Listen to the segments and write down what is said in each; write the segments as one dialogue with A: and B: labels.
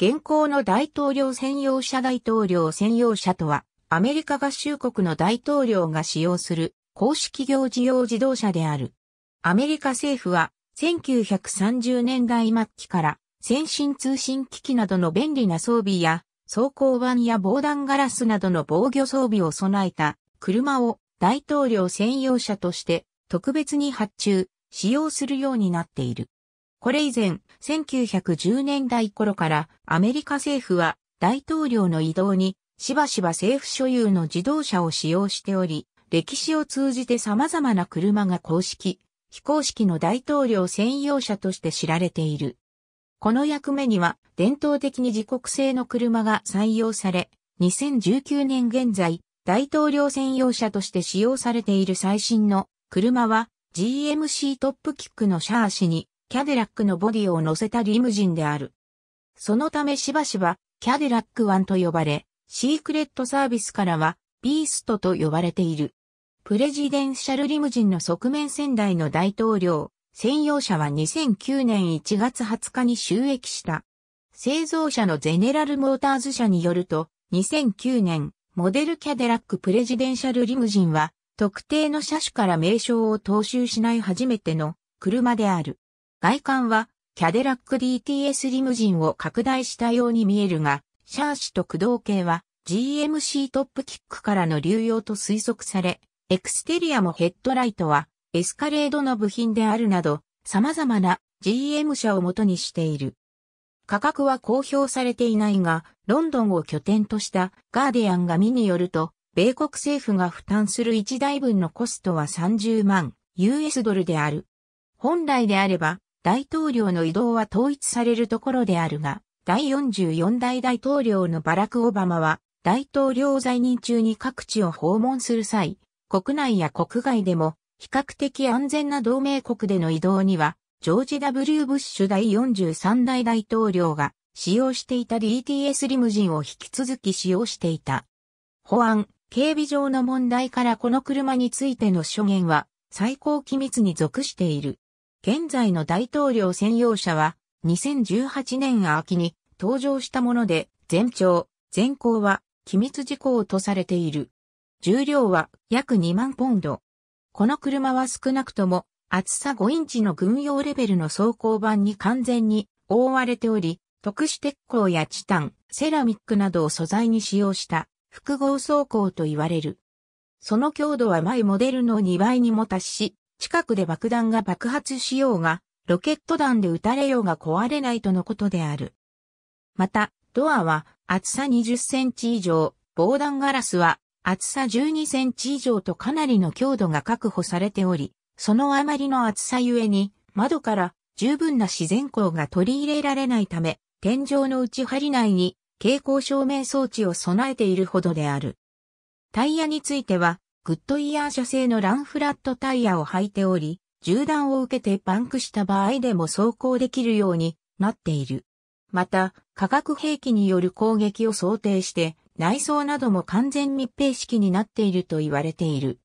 A: 現行の大統領専用車大統領専用車とは、アメリカ合衆国の大統領が使用する公式業事用自動車である。アメリカ政府は1930年代末期から先進通信機器などの便利な装備や走行板や防弾ガラスなどの防御装備を備えた車を大統領専用車として特別に発注、使用するようになっている。これ以前、1910年代頃からアメリカ政府は大統領の移動にしばしば政府所有の自動車を使用しており、歴史を通じて様々な車が公式、非公式の大統領専用車として知られている。この役目には伝統的に自国製の車が採用され、2019年現在、大統領専用車として使用されている最新の車は GMC トップキックのシャーシにキャデラックのボディを乗せたリムジンである。そのためしばしば、キャデラック1と呼ばれ、シークレットサービスからは、ビーストと呼ばれている。プレジデンシャルリムジンの側面仙台の大統領、専用車は2009年1月20日に収益した。製造者のゼネラルモーターズ社によると、2009年、モデルキャデラックプレジデンシャルリムジンは、特定の車種から名称を踏襲しない初めての車である。外観はキャデラック DTS リムジンを拡大したように見えるが、シャーシと駆動系は GMC トップキックからの流用と推測され、エクステリアもヘッドライトはエスカレードの部品であるなど、様々な GM 車を元にしている。価格は公表されていないが、ロンドンを拠点としたガーディアンが見によると、米国政府が負担する1台分のコストは30万 US ドルである。本来であれば、大統領の移動は統一されるところであるが、第44代大統領のバラク・オバマは、大統領在任中に各地を訪問する際、国内や国外でも、比較的安全な同盟国での移動には、ジョージ・ W・ ブッシュ第43代大統領が使用していた DTS リムジンを引き続き使用していた。保安、警備上の問題からこの車についての諸言は最高機密に属している。現在の大統領専用車は2018年秋に登場したもので、全長、全高は機密事項とされている。重量は約2万ポンド。この車は少なくとも厚さ5インチの軍用レベルの装甲板に完全に覆われており、特殊鉄鋼やチタン、セラミックなどを素材に使用した複合装甲と言われる。その強度は前モデルの2倍にも達し、近くで爆弾が爆発しようが、ロケット弾で撃たれようが壊れないとのことである。また、ドアは厚さ20センチ以上、防弾ガラスは厚さ12センチ以上とかなりの強度が確保されており、そのあまりの厚さゆえに、窓から十分な自然光が取り入れられないため、天井の内張り内に蛍光照明装置を備えているほどである。タイヤについては、グッドイヤー社製のランフラットタイヤを履いており、銃弾を受けてパンクした場合でも走行できるようになっている。また、化学兵器による攻撃を想定して、内装なども完全密閉式になっていると言われている。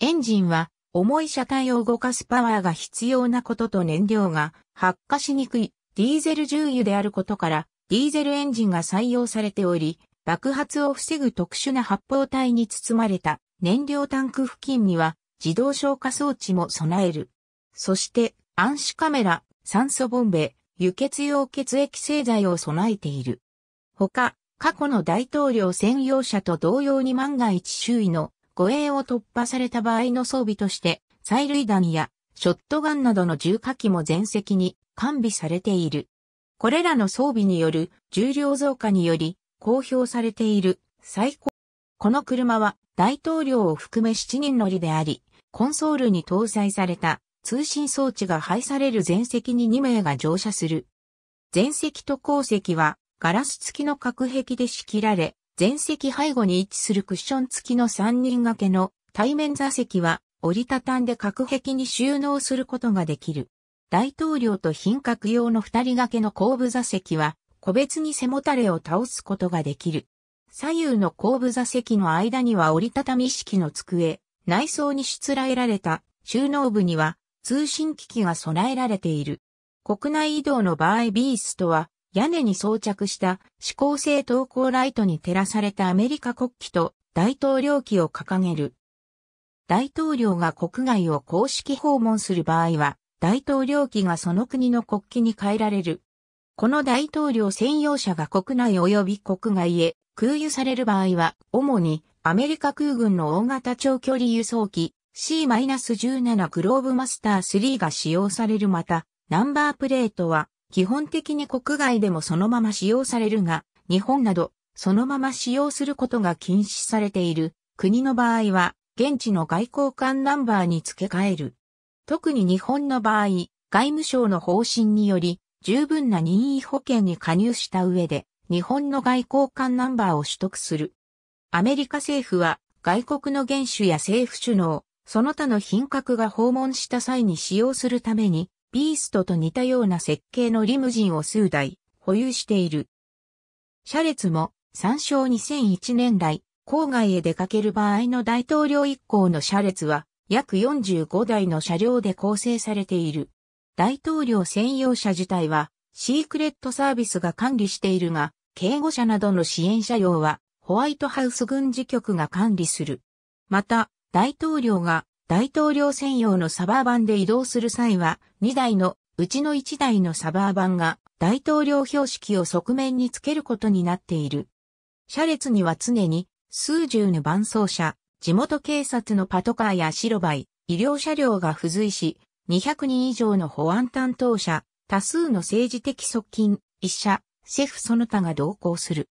A: エンジンは、重い車体を動かすパワーが必要なことと燃料が発火しにくいディーゼル重油であることから、ディーゼルエンジンが採用されており、爆発を防ぐ特殊な発泡体に包まれた燃料タンク付近には自動消火装置も備える。そして、暗視カメラ、酸素ボンベ、輸血用血液製剤を備えている。ほか、過去の大統領専用車と同様に万が一周囲の護衛を突破された場合の装備として、催涙弾やショットガンなどの重火器も全席に完備されている。これらの装備による重量増加により、公表されている最高この車は大統領を含め7人乗りであり、コンソールに搭載された通信装置が配される前席に2名が乗車する。前席と後席はガラス付きの隔壁で仕切られ、前席背後に位置するクッション付きの3人掛けの対面座席は折りたたんで隔壁に収納することができる。大統領と品格用の2人掛けの後部座席は個別に背もたれを倒すことができる。左右の後部座席の間には折りたたみ式の机、内装にしつらえられた収納部には通信機器が備えられている。国内移動の場合ビーストは屋根に装着した指向性投稿ライトに照らされたアメリカ国旗と大統領旗を掲げる。大統領が国外を公式訪問する場合は大統領旗がその国の国旗に変えられる。この大統領専用車が国内及び国外へ空輸される場合は、主にアメリカ空軍の大型長距離輸送機 C-17 グローブマスター3が使用されるまた、ナンバープレートは基本的に国外でもそのまま使用されるが、日本などそのまま使用することが禁止されている国の場合は、現地の外交官ナンバーに付け替える。特に日本の場合、外務省の方針により、十分な任意保険に加入した上で、日本の外交官ナンバーを取得する。アメリカ政府は外国の元首や政府首脳、その他の品格が訪問した際に使用するために、ビーストと似たような設計のリムジンを数台保有している。車列も参照2001年来、郊外へ出かける場合の大統領一行の車列は約45台の車両で構成されている。大統領専用車自体はシークレットサービスが管理しているが、警護者などの支援車両は、ホワイトハウス軍事局が管理する。また、大統領が大統領専用のサバーバンで移動する際は、2台のうちの1台のサバーバンが大統領標識を側面につけることになっている。車列には常に数十の伴走者、地元警察のパトカーや白バイ、医療車両が付随し、200人以上の保安担当者、多数の政治的側近、医者、シェフその他が同行する。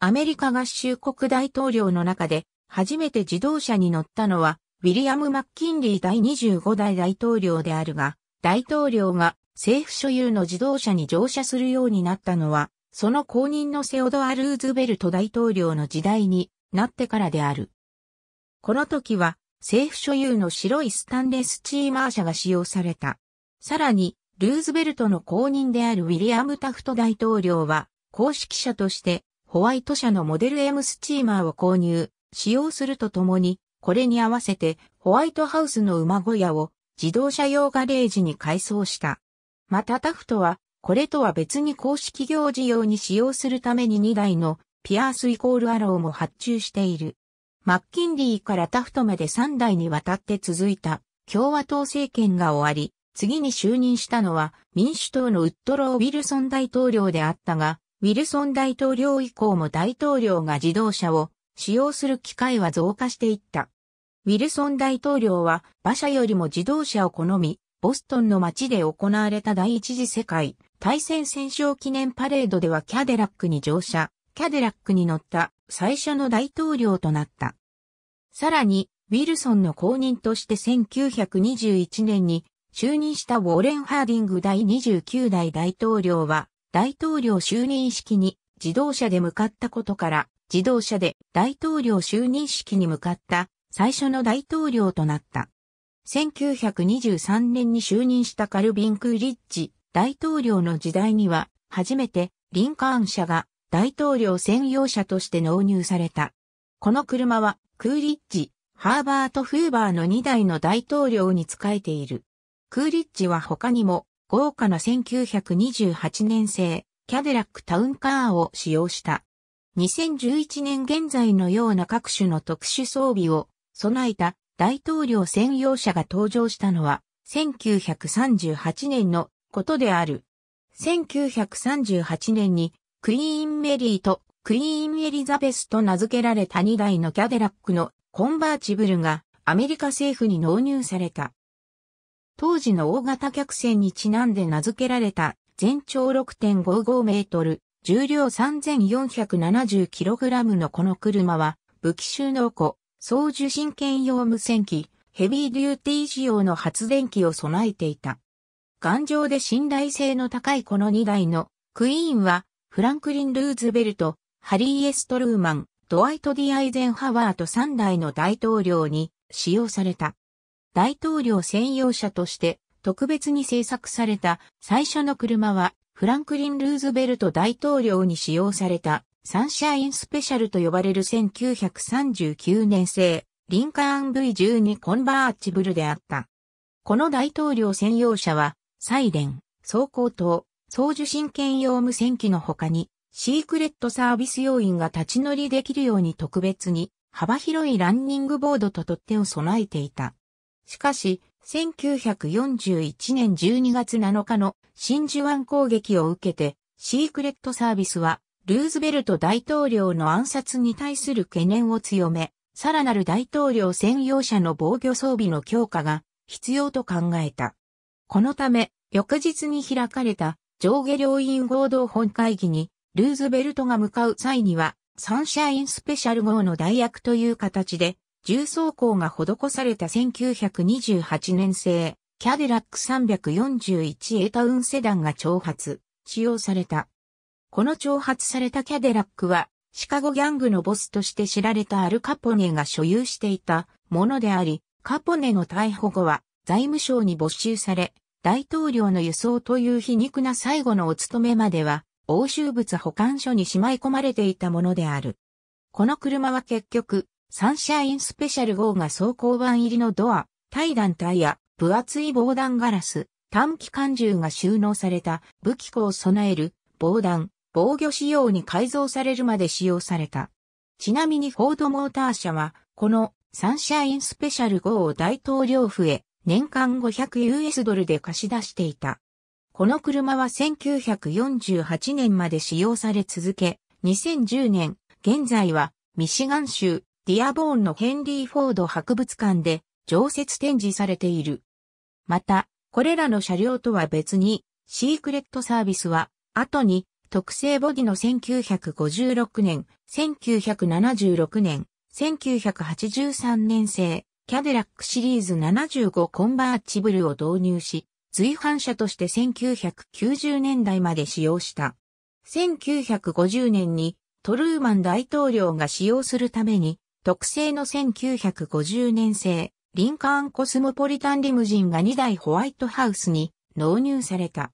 A: アメリカ合衆国大統領の中で初めて自動車に乗ったのはウィリアム・マッキンリー第25代大統領であるが、大統領が政府所有の自動車に乗車するようになったのは、その後任のセオドア・ルーズベルト大統領の時代になってからである。この時は政府所有の白いスタンレスチーマー車が使用された。さらにルーズベルトの後任であるウィリアム・タフト大統領は、公式車として、ホワイト社のモデル M スチーマーを購入、使用するとともに、これに合わせて、ホワイトハウスの馬小屋を自動車用ガレージに改装した。またタフトは、これとは別に公式行事用に使用するために2台のピアースイコールアローも発注している。マッキンリーからタフトまで3代にわたって続いた共和党政権が終わり、次に就任したのは民主党のウッドロー・ウィルソン大統領であったが、ウィルソン大統領以降も大統領が自動車を使用する機会は増加していった。ウィルソン大統領は馬車よりも自動車を好み、ボストンの街で行われた第一次世界大戦戦勝記念パレードではキャデラックに乗車、キャデラックに乗った最初の大統領となった。さらに、ウィルソンの後任として1921年に就任したウォーレン・ハーディング第29代大統領は、大統領就任式に自動車で向かったことから、自動車で大統領就任式に向かった最初の大統領となった。1923年に就任したカルビン・クーリッジ大統領の時代には、初めてリンカーン車が大統領専用車として納入された。この車はクーリッジ、ハーバート・フーバーの2台の大統領に仕えている。クーリッジは他にも豪華な1928年製キャデラックタウンカーを使用した。2011年現在のような各種の特殊装備を備えた大統領専用車が登場したのは1938年のことである。1938年にクイーンメリーとクイーンエリザベスと名付けられた2台のキャデラックのコンバーチブルがアメリカ政府に納入された。当時の大型客船にちなんで名付けられた全長6.55メートル、重量 3470kg のこの車は武器収納庫、操受信兼用無線機、ヘビーデューティー仕様の発電機を備えていた。頑丈で信頼性の高いこの2台のクイーンはフランクリン・ルーズベルト、ハリー・エストルーマン、ドワイト・ディ・アイゼンハワーと3台の大統領に使用された。大統領専用車として特別に製作された最初の車はフランクリン・ルーズベルト大統領に使用されたサンシャインスペシャルと呼ばれる1939年製リンカーン V12 コンバーチブルであった。この大統領専用車はサイレン、走行灯、送受信兼用無線機の他にシークレットサービス要員が立ち乗りできるように特別に幅広いランニングボードと取っ手を備えていた。しかし、1941年12月7日の真珠湾攻撃を受けて、シークレットサービスは、ルーズベルト大統領の暗殺に対する懸念を強め、さらなる大統領専用車の防御装備の強化が必要と考えた。このため、翌日に開かれた上下両院合同本会議に、ルーズベルトが向かう際には、サンシャインスペシャル号の代役という形で、重装甲が施された1928年製、キャデラック3 4 1エタウンセダンが挑発、使用された。この挑発されたキャデラックは、シカゴギャングのボスとして知られたアルカポネが所有していたものであり、カポネの逮捕後は財務省に没収され、大統領の輸送という皮肉な最後のお務めまでは、欧州物保管所にしまい込まれていたものである。この車は結局、サンシャインスペシャル号が走行版入りのドア、対弾体や分厚い防弾ガラス、短期間銃が収納された武器庫を備える防弾、防御仕様に改造されるまで使用された。ちなみにフォードモーター社は、このサンシャインスペシャル号を大統領府へ年間 500US ドルで貸し出していた。この車は1948年まで使用され続け、2010年、現在はミシガン州ディアボーンのヘンリー・フォード博物館で常設展示されている。また、これらの車両とは別に、シークレットサービスは、後に特製ボディの1956年、1976年、1983年製、キャデラックシリーズ75コンバーチブルを導入し、随伴車として1990年代まで使用した。1950年にトルーマン大統領が使用するために特製の1950年製、リンカーンコスモポリタンリムジンが2台ホワイトハウスに納入された。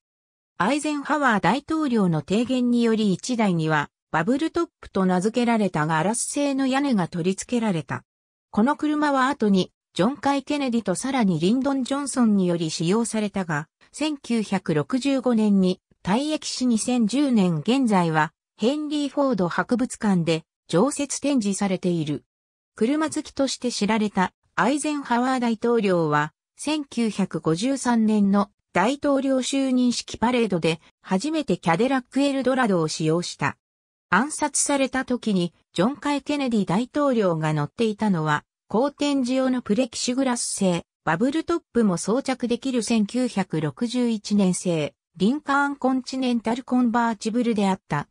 A: アイゼンハワー大統領の提言により1台にはバブルトップと名付けられたガラス製の屋根が取り付けられた。この車は後にジョン・カイ・ケネディとさらにリンドン・ジョンソンにより使用されたが、1965年に退役し2010年現在はヘンリー・フォード博物館で常設展示されている。車好きとして知られたアイゼンハワー大統領は、1953年の大統領就任式パレードで初めてキャデラックエルドラドを使用した。暗殺された時にジョン・カイ・ケネディ大統領が乗っていたのは、好天時用のプレキシグラス製、バブルトップも装着できる1961年製、リンカーンコンチネンタルコンバーチブルであった。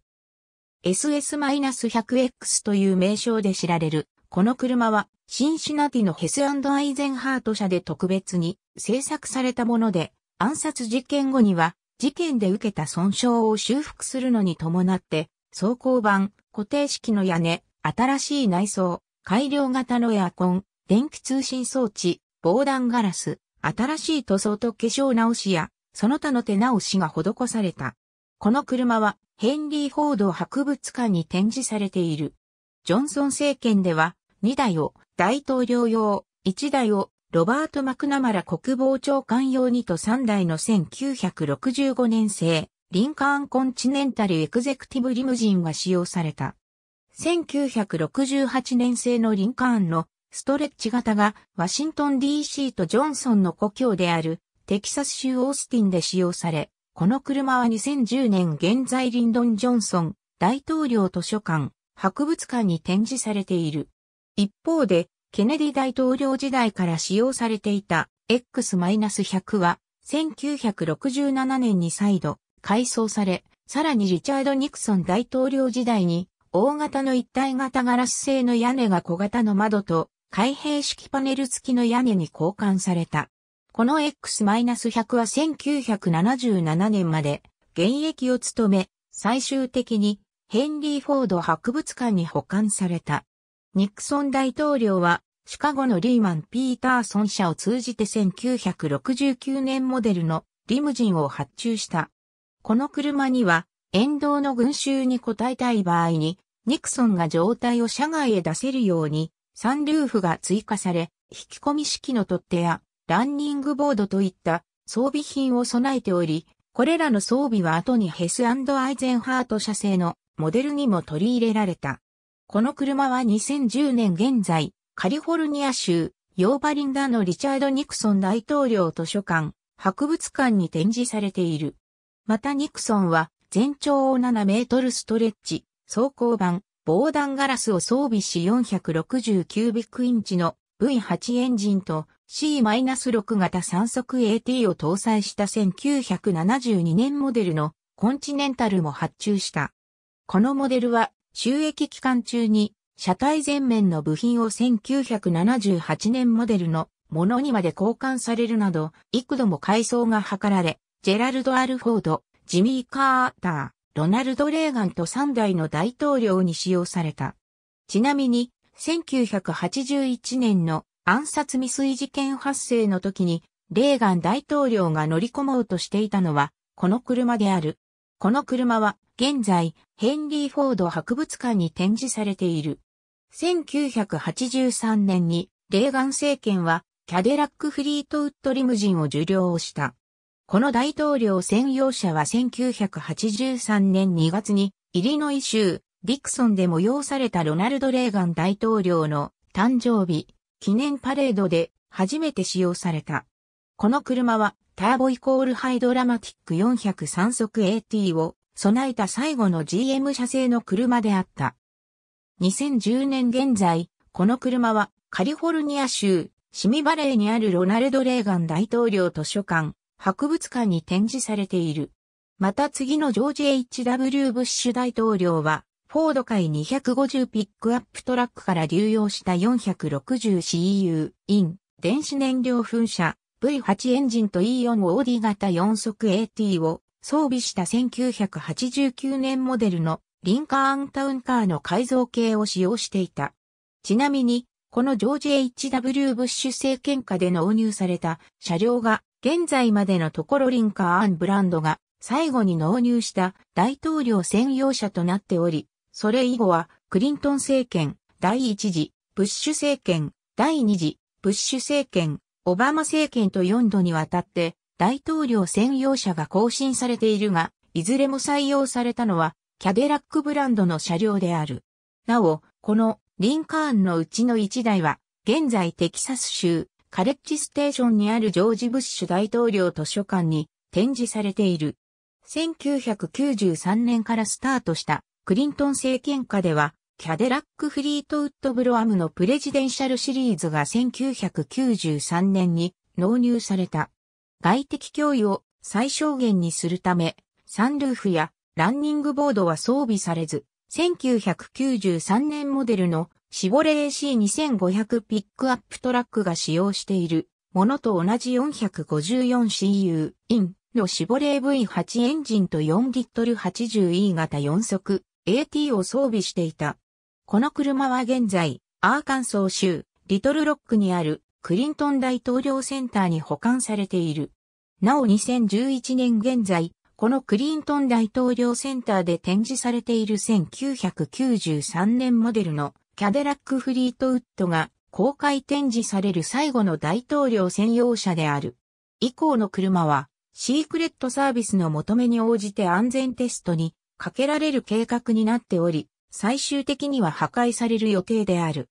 A: SS-100X という名称で知られるこの車はシンシナティのヘスアイゼンハート社で特別に製作されたもので、暗殺事件後には事件で受けた損傷を修復するのに伴って、装甲板、固定式の屋根、新しい内装、改良型のエアコン、電気通信装置、防弾ガラス、新しい塗装と化粧直しや、その他の手直しが施された。この車はヘンリー・フォード博物館に展示されている。ジョンソン政権では、2台を大統領用、1台をロバート・マクナマラ国防長官用にと3台の1965年製、リンカーン・コンチネンタル・エクゼクティブ・リムジンが使用された。1968年製のリンカーンのストレッチ型がワシントン DC とジョンソンの故郷であるテキサス州オースティンで使用され、この車は2010年現在リンドン・ジョンソン大統領図書館博物館に展示されている。一方で、ケネディ大統領時代から使用されていた X-100 は、1967年に再度改装され、さらにリチャード・ニクソン大統領時代に、大型の一体型ガラス製の屋根が小型の窓と開閉式パネル付きの屋根に交換された。この X-100 は1977年まで現役を務め、最終的にヘンリー・フォード博物館に保管された。ニクソン大統領は、シカゴのリーマン・ピーターソン社を通じて1969年モデルのリムジンを発注した。この車には、沿道の群衆に応えたい場合に、ニクソンが状態を車外へ出せるように、サンルーフが追加され、引き込み式の取っ手や、ランニングボードといった装備品を備えており、これらの装備は後にヘスアイゼンハート社製のモデルにも取り入れられた。この車は2010年現在、カリフォルニア州、ヨーバリンダのリチャード・ニクソン大統領図書館、博物館に展示されている。またニクソンは、全長7メートルストレッチ、走行板、防弾ガラスを装備し4 6 9ビックインチの V8 エンジンと C-6 型3速 AT を搭載した1972年モデルのコンチネンタルも発注した。このモデルは収益期間中に車体前面の部品を1978年モデルのものにまで交換されるなど、幾度も改装が図られ、ジェラルド・アルフォード、ジミー・カーター、ロナルド・レーガンと3代の大統領に使用された。ちなみに、1981年の暗殺未遂事件発生の時に、レーガン大統領が乗り込もうとしていたのは、この車である。この車は、現在、ヘンリー・フォード博物館に展示されている。1983年に、レーガン政権は、キャデラック・フリートウッドリムジンを受領した。この大統領専用車は1983年2月に、イリノイ州、ディクソンで催されたロナルド・レーガン大統領の誕生日、記念パレードで初めて使用された。この車はターボイコールハイドラマティック403速 AT を備えた最後の GM 社製の車であった。2010年現在、この車はカリフォルニア州シミバレーにあるロナルド・レーガン大統領図書館、博物館に展示されている。また次のジョージ・ H.W. ブッシュ大統領は、フォード界250ピックアップトラックから流用した 460CU、イン、電子燃料噴射、V8 エンジンと E4 オーディ型4速 AT を装備した1989年モデルのリンカーンタウンカーの改造系を使用していた。ちなみに、このジョージ・ H.W. ブッシュ政権下で納入された車両が、現在までのところリンカーンブランドが最後に納入した大統領専用車となっており、それ以後はクリントン政権、第1次、ブッシュ政権、第2次、ブッシュ政権、オバマ政権と4度にわたって大統領専用車が更新されているが、いずれも採用されたのは、キャデラックブランドの車両である。なお、このリンカーンのうちの1台は、現在テキサス州カレッジステーションにあるジョージ・ブッシュ大統領図書館に展示されている。1993年からスタートしたクリントン政権下では、キャデラック・フリートウッド・ブロアムのプレジデンシャルシリーズが1993年に納入された。外的脅威を最小限にするため、サンルーフやランニングボードは装備されず、1993年モデルのシボレー AC2500 ピックアップトラックが使用しているものと同じ 454cu インのシボレー V8 エンジンと4リットル 80E 型4速 AT を装備していた。この車は現在、アーカンソー州リトルロックにあるクリントン大統領センターに保管されている。なお2011年現在、このクリントン大統領センターで展示されている1993年モデルのキャデラックフリートウッドが公開展示される最後の大統領専用車である。以降の車はシークレットサービスの求めに応じて安全テストにかけられる計画になっており、最終的には破壊される予定である。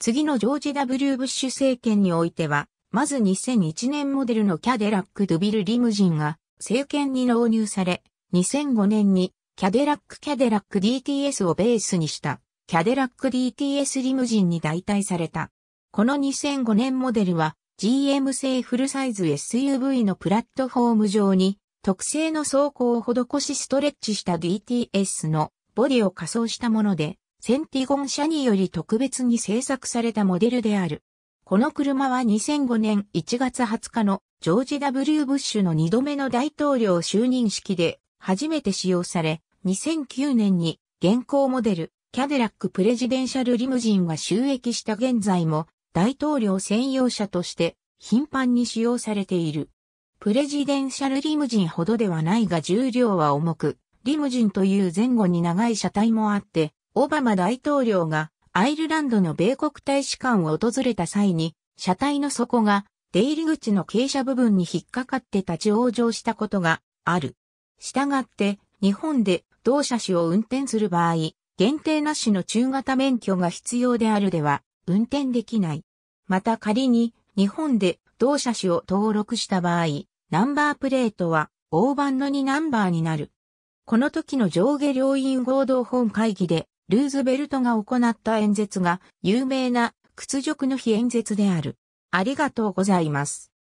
A: 次のジョージ・ W・ ブッシュ政権においては、まず2001年モデルのキャデラック・ドゥビル・リムジンが政権に納入され、2005年にキャデラック・キャデラック DTS をベースにしたキャデラック DTS リムジンに代替された。この2005年モデルは GM 製フルサイズ SUV のプラットフォーム上に特製の走行を施しストレッチした DTS のボディを仮装したものでセンティゴン社により特別に製作されたモデルである。この車は2005年1月20日のジョージ・ W・ ブッシュの2度目の大統領就任式で初めて使用され、2009年に現行モデルキャデラック・プレジデンシャル・リムジンは収益した現在も大統領専用車として頻繁に使用されている。プレジデンシャルリムジンほどではないが重量は重く、リムジンという前後に長い車体もあって、オバマ大統領がアイルランドの米国大使館を訪れた際に、車体の底が出入り口の傾斜部分に引っかかって立ち往生したことがある。したがって、日本で同車種を運転する場合、限定なしの中型免許が必要であるでは、運転できない。また仮に、日本で同車種を登録した場合、ナンバープレートは、大判の2ナンバーになる。この時の上下両院合同本会議で、ルーズベルトが行った演説が有名な屈辱の日演説である。ありがとうございます。